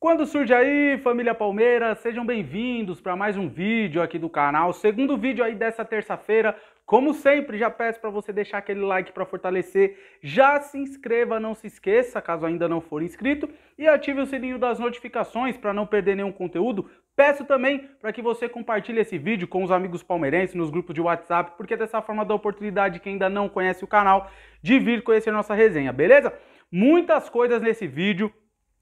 Quando surge aí, família Palmeiras, sejam bem-vindos para mais um vídeo aqui do canal. Segundo vídeo aí dessa terça-feira. Como sempre, já peço para você deixar aquele like para fortalecer. Já se inscreva, não se esqueça, caso ainda não for inscrito, e ative o sininho das notificações para não perder nenhum conteúdo. Peço também para que você compartilhe esse vídeo com os amigos palmeirenses nos grupos de WhatsApp, porque dessa forma dá oportunidade quem ainda não conhece o canal de vir conhecer nossa resenha, beleza? Muitas coisas nesse vídeo,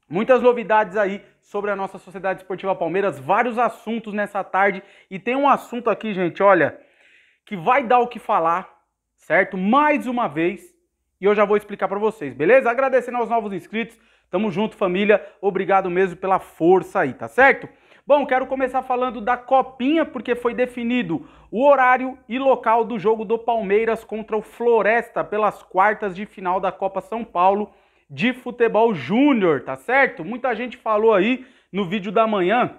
Muitas novidades aí sobre a nossa Sociedade Esportiva Palmeiras, vários assuntos nessa tarde e tem um assunto aqui, gente, olha, que vai dar o que falar, certo? Mais uma vez, e eu já vou explicar para vocês, beleza? Agradecendo aos novos inscritos, tamo junto família, obrigado mesmo pela força aí, tá certo? Bom, quero começar falando da Copinha, porque foi definido o horário e local do jogo do Palmeiras contra o Floresta pelas quartas de final da Copa São Paulo de futebol júnior, tá certo? Muita gente falou aí no vídeo da manhã,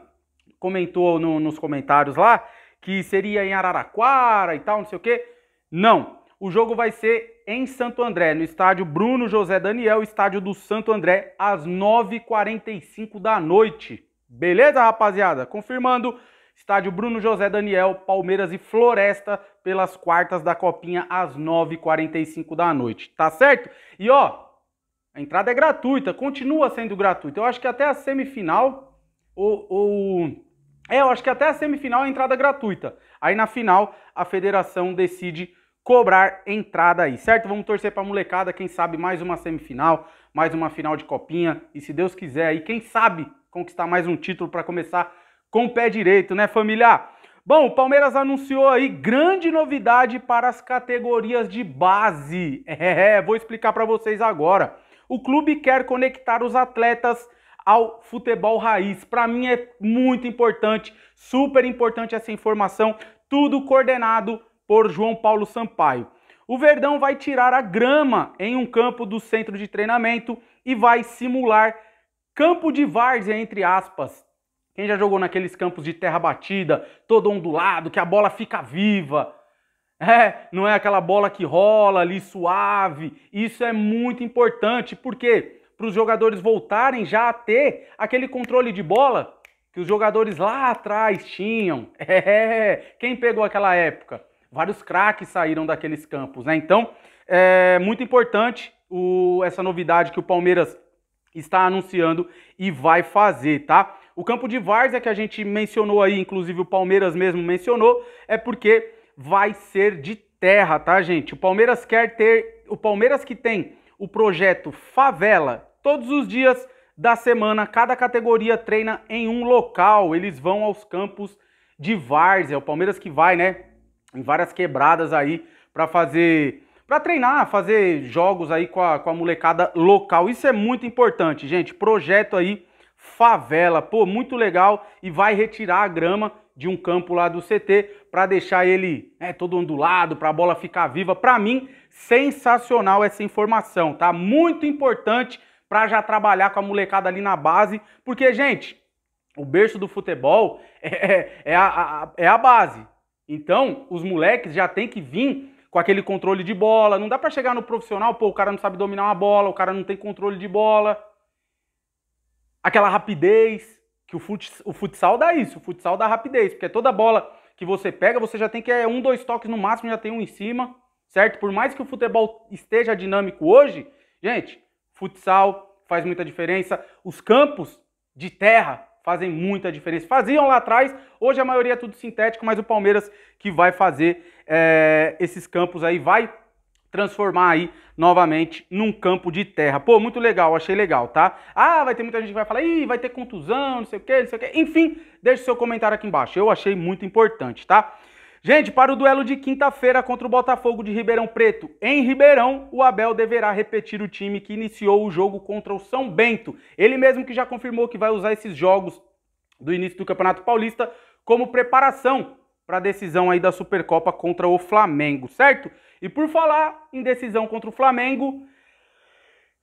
comentou no, nos comentários lá, que seria em Araraquara e tal, não sei o quê. Não, o jogo vai ser em Santo André, no estádio Bruno José Daniel, estádio do Santo André, às 9h45 da noite. Beleza, rapaziada? Confirmando, estádio Bruno José Daniel, Palmeiras e Floresta, pelas quartas da Copinha, às 9h45 da noite, tá certo? E ó, a entrada é gratuita, continua sendo gratuita. Eu acho que até a semifinal, ou, ou... É, eu acho que até a semifinal a entrada é gratuita. Aí na final, a federação decide cobrar entrada aí, certo? Vamos torcer pra molecada, quem sabe mais uma semifinal, mais uma final de copinha. E se Deus quiser aí, quem sabe conquistar mais um título para começar com o pé direito, né, família? Bom, o Palmeiras anunciou aí grande novidade para as categorias de base. É, vou explicar para vocês agora. O clube quer conectar os atletas ao futebol raiz. Para mim é muito importante, super importante essa informação, tudo coordenado por João Paulo Sampaio. O Verdão vai tirar a grama em um campo do centro de treinamento e vai simular campo de várzea entre aspas. Quem já jogou naqueles campos de terra batida, todo ondulado, que a bola fica viva, é, não é aquela bola que rola ali suave. Isso é muito importante, porque para os jogadores voltarem já a ter aquele controle de bola que os jogadores lá atrás tinham. É, quem pegou aquela época? Vários craques saíram daqueles campos, né? Então, é muito importante o, essa novidade que o Palmeiras está anunciando e vai fazer, tá? O campo de várzea que a gente mencionou aí, inclusive o Palmeiras mesmo mencionou, é porque vai ser de terra, tá, gente? O Palmeiras quer ter. O Palmeiras que tem o projeto Favela todos os dias da semana, cada categoria treina em um local. Eles vão aos campos de várzea. É o Palmeiras que vai, né? Em várias quebradas aí para fazer. Para treinar, fazer jogos aí com a, com a molecada local. Isso é muito importante, gente. Projeto aí, favela. Pô, muito legal. E vai retirar a grama de um campo lá do CT para deixar ele né, todo ondulado, para a bola ficar viva. Para mim, sensacional essa informação, tá? Muito importante para já trabalhar com a molecada ali na base, porque, gente, o berço do futebol é, é, é a, a, é a base. Então, os moleques já tem que vir com aquele controle de bola. Não dá para chegar no profissional, pô, o cara não sabe dominar uma bola, o cara não tem controle de bola, aquela rapidez. Que o, fut, o futsal dá isso, o futsal dá rapidez, porque toda bola que você pega, você já tem que é um, dois toques no máximo, já tem um em cima, certo? Por mais que o futebol esteja dinâmico hoje, gente, futsal faz muita diferença. Os campos de terra fazem muita diferença. Faziam lá atrás, hoje a maioria é tudo sintético, mas o Palmeiras que vai fazer é, esses campos aí, vai transformar aí novamente num campo de terra. Pô, muito legal, achei legal, tá? Ah, vai ter muita gente que vai falar, ih, vai ter contusão, não sei o que, não sei o que. Enfim, deixe seu comentário aqui embaixo, eu achei muito importante, tá? Gente, para o duelo de quinta-feira contra o Botafogo de Ribeirão Preto, em Ribeirão, o Abel deverá repetir o time que iniciou o jogo contra o São Bento. Ele mesmo que já confirmou que vai usar esses jogos do início do Campeonato Paulista como preparação para a decisão aí da Supercopa contra o Flamengo, certo? E por falar em decisão contra o Flamengo,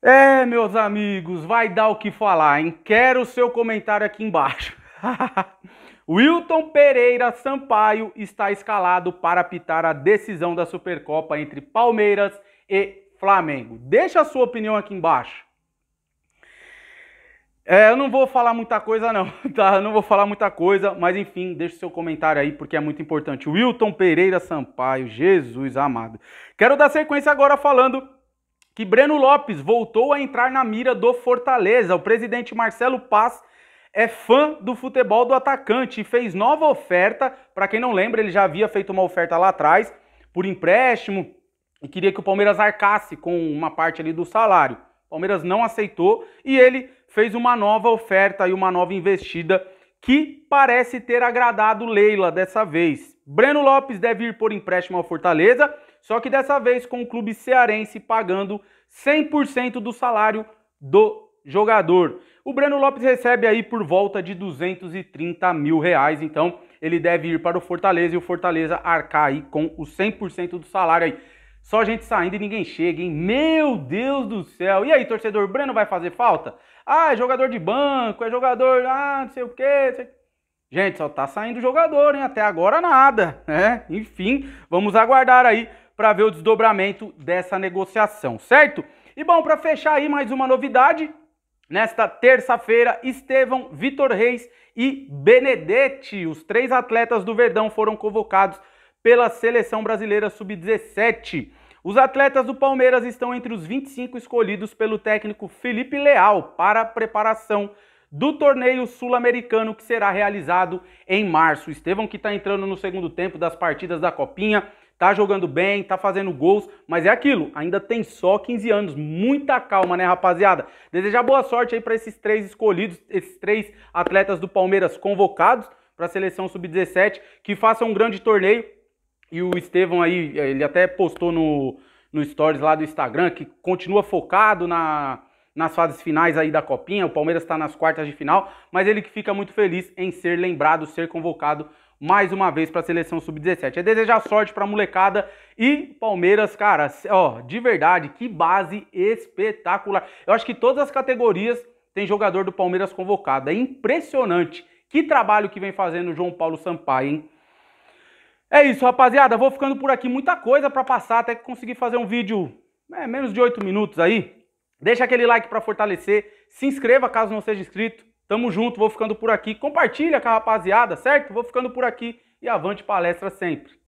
é, meus amigos, vai dar o que falar, hein? Quero o seu comentário aqui embaixo. Wilton Pereira Sampaio está escalado para apitar a decisão da Supercopa entre Palmeiras e Flamengo. Deixa a sua opinião aqui embaixo. É, eu não vou falar muita coisa não, tá? Eu não vou falar muita coisa, mas enfim, deixe seu comentário aí porque é muito importante. Wilton Pereira Sampaio, Jesus amado. Quero dar sequência agora falando que Breno Lopes voltou a entrar na mira do Fortaleza. O presidente Marcelo Paz é fã do futebol do atacante e fez nova oferta. Para quem não lembra, ele já havia feito uma oferta lá atrás por empréstimo e queria que o Palmeiras arcasse com uma parte ali do salário. Palmeiras não aceitou e ele fez uma nova oferta e uma nova investida que parece ter agradado Leila dessa vez. Breno Lopes deve ir por empréstimo ao Fortaleza, só que dessa vez com o clube cearense pagando 100% do salário do jogador. O Breno Lopes recebe aí por volta de 230 mil reais, então ele deve ir para o Fortaleza e o Fortaleza arcar aí com os 100% do salário aí. Só gente saindo e ninguém chega, hein? Meu Deus do céu! E aí, torcedor Breno vai fazer falta? Ah, é jogador de banco, é jogador, ah, não sei o quê. Sei... Gente, só tá saindo jogador, hein? Até agora nada, né? Enfim, vamos aguardar aí para ver o desdobramento dessa negociação, certo? E bom, para fechar aí mais uma novidade, Nesta terça-feira, Estevão, Vitor Reis e Benedetti, os três atletas do Verdão, foram convocados pela seleção brasileira sub-17. Os atletas do Palmeiras estão entre os 25 escolhidos pelo técnico Felipe Leal para a preparação do torneio sul-americano que será realizado em março. Estevão que está entrando no segundo tempo das partidas da Copinha, está jogando bem, está fazendo gols, mas é aquilo, ainda tem só 15 anos, muita calma, né, rapaziada? Desejar boa sorte aí para esses três escolhidos, esses três atletas do Palmeiras convocados para a seleção sub-17, que façam um grande torneio e o Estevão aí, ele até postou no, no stories lá do Instagram que continua focado na, nas fases finais aí da Copinha. O Palmeiras está nas quartas de final, mas ele que fica muito feliz em ser lembrado, ser convocado mais uma vez para a seleção sub-17. É desejar sorte para a molecada e Palmeiras, cara, ó, de verdade, que base espetacular. Eu acho que todas as categorias tem jogador do Palmeiras convocado. É impressionante. Que trabalho que vem fazendo o João Paulo Sampaio, hein? É isso, rapaziada. Vou ficando por aqui. Muita coisa para passar até que conseguir fazer um vídeo né, menos de 8 minutos aí. Deixa aquele like para fortalecer. Se inscreva caso não seja inscrito. Tamo junto, vou ficando por aqui. Compartilha com a rapaziada, certo? Vou ficando por aqui e avante palestra sempre.